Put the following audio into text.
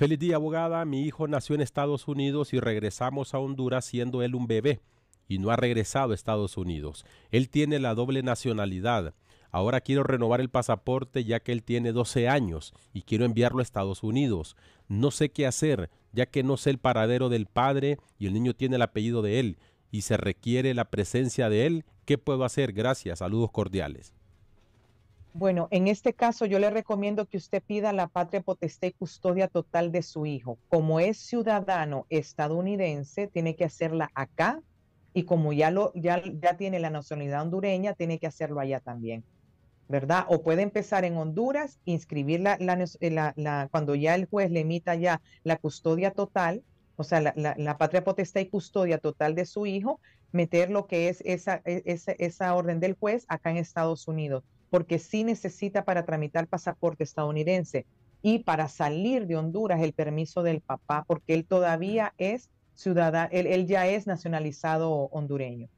Feliz día, abogada. Mi hijo nació en Estados Unidos y regresamos a Honduras siendo él un bebé y no ha regresado a Estados Unidos. Él tiene la doble nacionalidad. Ahora quiero renovar el pasaporte ya que él tiene 12 años y quiero enviarlo a Estados Unidos. No sé qué hacer ya que no sé el paradero del padre y el niño tiene el apellido de él y se requiere la presencia de él. ¿Qué puedo hacer? Gracias. Saludos cordiales. Bueno, en este caso yo le recomiendo que usted pida la patria potestad y custodia total de su hijo. Como es ciudadano estadounidense, tiene que hacerla acá y como ya, lo, ya, tiene la nacionalidad hondureña, tiene que hacerlo allá también, ¿verdad? O puede empezar en Honduras, inscribir la, la, cuando ya el juez le emita ya la custodia total, o sea, la, patria potestad y custodia total de su hijo, meter lo que es esa, e, esa orden del juez acá en Estados Unidos porque sí necesita para tramitar pasaporte estadounidense y para salir de Honduras el permiso del papá, porque él todavía es ciudadano, él, ya es nacionalizado hondureño.